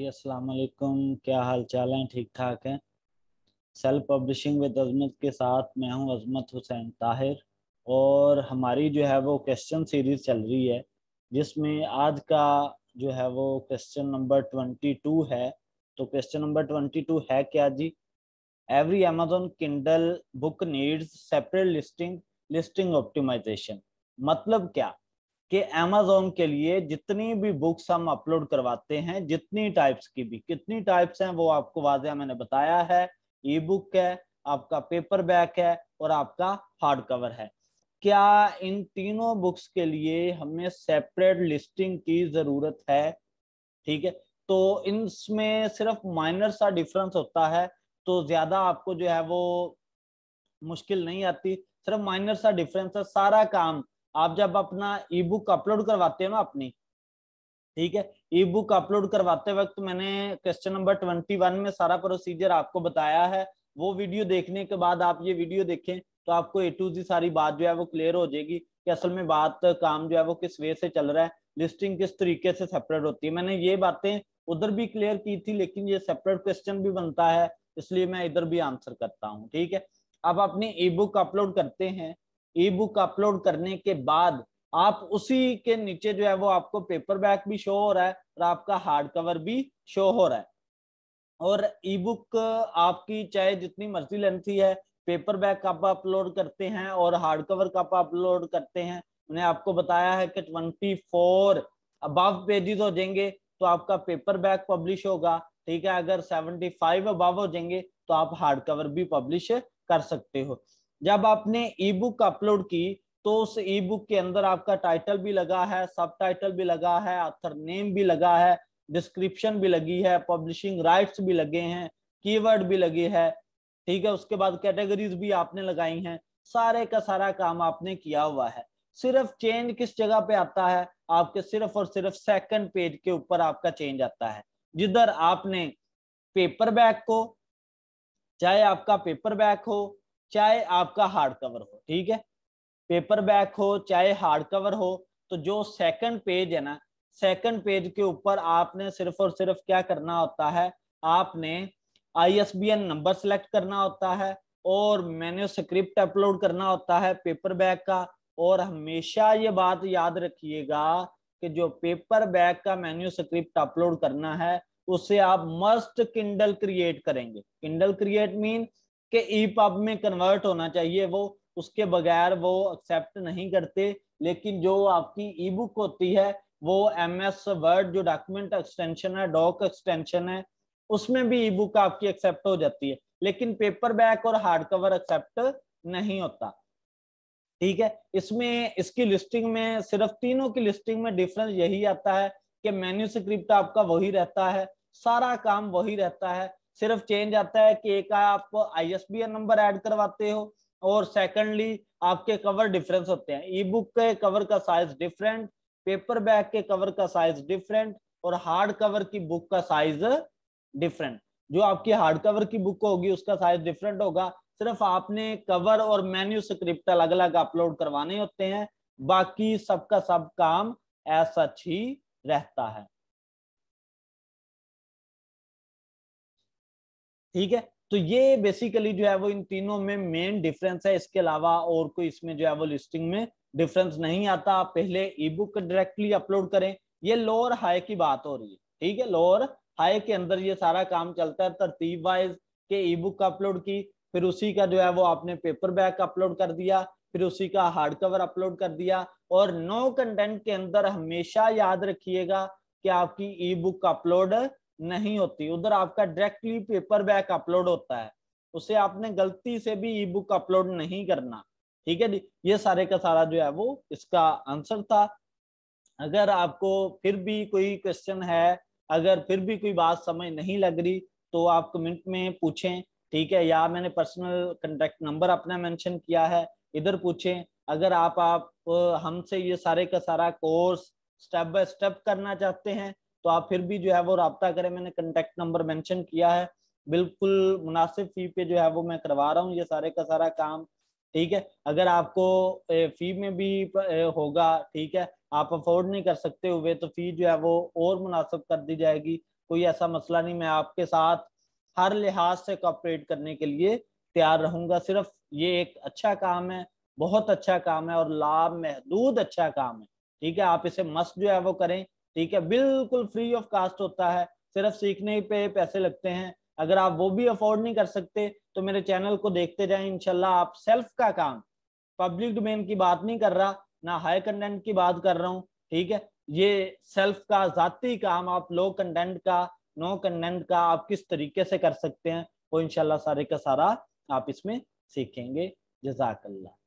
जी अस्सलाम वालेकुम क्या हाल चाल है ठीक ठाक हैं सेल्फ पब्लिशिंग विद अजमत के साथ मैं हूं अजमत हुसैन ताहिर और हमारी जो है वो क्वेश्चन सीरीज चल रही है जिसमें आज का जो है वो क्वेश्चन नंबर ट्वेंटी टू है तो क्वेश्चन नंबर ट्वेंटी टू है क्या जी every Amazon Kindle book needs separate listing listing optimization मतलब क्या कि एमेजोन के लिए जितनी भी बुक्स हम अपलोड करवाते हैं जितनी टाइप्स की भी कितनी टाइप्स हैं वो आपको वाजिया मैंने बताया है ई बुक है आपका पेपर बैक है और आपका हार्ड कवर है क्या इन तीनों बुक्स के लिए हमें सेपरेट लिस्टिंग की जरूरत है ठीक है तो इनमें सिर्फ माइनर सा डिफरेंस होता है तो ज्यादा आपको जो है वो मुश्किल नहीं आती सिर्फ माइनर सा डिफरेंस है सारा काम आप जब अपना ई बुक अपलोड करवाते हो ना अपनी ठीक है ई बुक अपलोड करवाते वक्त मैंने क्वेश्चन नंबर ट्वेंटी वन में सारा प्रोसीजर आपको बताया है वो वीडियो देखने के बाद आप ये वीडियो देखें तो आपको ए टू जी सारी बात जो है वो क्लियर हो जाएगी कि असल में बात काम जो है वो किस वे से चल रहा है लिस्टिंग किस तरीके से सेपरेट होती है मैंने ये बातें उधर भी क्लियर की थी लेकिन ये सेपरेट क्वेश्चन भी बनता है इसलिए मैं इधर भी आंसर करता हूँ ठीक है अब अपनी ई बुक अपलोड करते हैं ई बुक अपलोड करने के बाद आप उसी के नीचे जो है वो आपको पेपरबैक भी शो हो रहा है और आपका हार्ड कवर भी शो हो रहा है और ई बुक आपकी चाहे जितनी मर्जी लेंथी है पेपरबैक कब अपलोड करते हैं और हार्ड कवर कब अपलोड करते हैं मैंने आपको बताया है कि ट्वेंटी फोर अबव पेजेस हो जाएंगे तो आपका पेपर बैक पब्लिश होगा ठीक है अगर सेवेंटी फाइव अबव हो जाएंगे तो आप हार्ड कवर भी पब्लिश कर सकते हो जब आपने ई बुक अपलोड की तो उस ई बुक के अंदर आपका टाइटल भी लगा है सब टाइटल भी लगा है आथर नेम भी लगा है डिस्क्रिप्शन भी लगी है पब्लिशिंग राइट्स भी लगे हैं कीवर्ड भी लगे है ठीक है उसके बाद कैटेगरीज भी आपने लगाई हैं सारे का सारा काम आपने किया हुआ है सिर्फ चेंज किस जगह पे आता है आपके सिर्फ और सिर्फ सेकंड पेज के ऊपर आपका चेंज आता है जिधर आपने पेपर बैग को चाहे आपका पेपर बैग हो चाहे आपका हार्ड कवर हो ठीक है पेपर बैक हो चाहे हार्ड कवर हो तो जो सेकंड पेज है ना सेकंड पेज के ऊपर आपने सिर्फ और सिर्फ क्या करना होता है आपने आईएसबीएन नंबर सेलेक्ट करना होता है और मैंने स्क्रिप्ट अपलोड करना होता है पेपर बैक का और हमेशा ये बात याद रखिएगा कि जो पेपर बैक का मेन्यू स्क्रिप्ट अपलोड करना है उससे आप मस्ट किंडल क्रिएट करेंगे किंडल क्रिएट मीन कि ई e पब में कन्वर्ट होना चाहिए वो उसके बगैर वो एक्सेप्ट नहीं करते लेकिन जो आपकी ई e बुक होती है वो एम एस वर्ड जो डॉक्यूमेंट एक्सटेंशन है डॉक एक्सटेंशन है उसमें भी ई e बुक आपकी एक्सेप्ट हो जाती है लेकिन पेपर बैक और हार्ड कवर एक्सेप्ट नहीं होता ठीक है इसमें इसकी लिस्टिंग में सिर्फ तीनों की लिस्टिंग में डिफरेंस यही आता है कि मेन्यू स्क्रिप्ट आपका वही रहता है सारा काम वही रहता है सिर्फ चेंज आता है कि एक आप आई नंबर ऐड करवाते हो और सेकेंडली आपके कवर डिफरेंस होते हैं ई बुक के कवर का साइज डिफरेंट पेपर बैग के कवर का साइज डिफरेंट और हार्ड कवर की बुक का साइज डिफरेंट जो आपकी हार्ड कवर की बुक होगी उसका साइज डिफरेंट होगा सिर्फ आपने कवर और मेन्यू स्क्रिप्ट अलग अलग अपलोड करवाने होते हैं बाकी सबका सब काम ऐसा ही रहता है ठीक है तो ये बेसिकली जो है वो इन तीनों में मेन डिफरेंस है इसके अलावा और कोई इसमें जो है वो लिस्टिंग में डिफरेंस नहीं आता आप पहले ई बुक डायरेक्टली अपलोड करें ये लोअर हाई की बात हो रही है ठीक है लोअर हाई के अंदर ये सारा काम चलता है तरतीब वाइज के ई बुक अपलोड की फिर उसी का जो है वो आपने पेपर बैक अपलोड कर दिया फिर उसी का हार्ड कवर अपलोड कर दिया और नो कंटेंट के अंदर हमेशा याद रखिएगा कि आपकी ई बुक अपलोड नहीं होती उधर आपका डायरेक्टली पेपर बैक अपलोड होता है उसे आपने गलती से भी ई बुक अपलोड नहीं करना ठीक है जी ये सारे का सारा जो है वो इसका आंसर था अगर आपको फिर भी कोई क्वेश्चन है अगर फिर भी कोई बात समझ नहीं लग रही तो आप कमेंट में पूछें ठीक है या मैंने पर्सनल कंटेक्ट नंबर अपना मेंशन किया है इधर पूछें अगर आप आप हमसे ये सारे का सारा कोर्स स्टेप बाय स्टेप करना चाहते हैं तो आप फिर भी जो है वो रबता करें मैंने कंटेक्ट नंबर मैंशन किया है बिल्कुल मुनासिब फी पे जो है वो मैं करवा रहा हूँ ये सारे का सारा काम ठीक है अगर आपको फी में भी होगा ठीक है आप अफोर्ड नहीं कर सकते हुए तो फी जो है वो और मुनासिब कर दी जाएगी कोई ऐसा मसला नहीं मैं आपके साथ हर लिहाज से कॉपरेट करने के लिए तैयार रहूंगा सिर्फ ये एक अच्छा काम है बहुत अच्छा काम है और लाभ महदूद अच्छा काम है ठीक है आप इसे मस्त जो है वो करें ठीक है बिल्कुल फ्री ऑफ कास्ट होता है सिर्फ सीखने पे पैसे लगते हैं अगर आप वो भी अफोर्ड नहीं कर सकते तो मेरे चैनल को देखते जाए इनशाला आप सेल्फ का काम पब्लिक डोमेन की बात नहीं कर रहा ना हाई कंटेंट की बात कर रहा हूँ ठीक है ये सेल्फ का जाती काम आप लो कंटेंट का नो कंटेंट का आप किस तरीके से कर सकते हैं वो इनशाला सारे का सारा आप इसमें सीखेंगे जजाकल्ला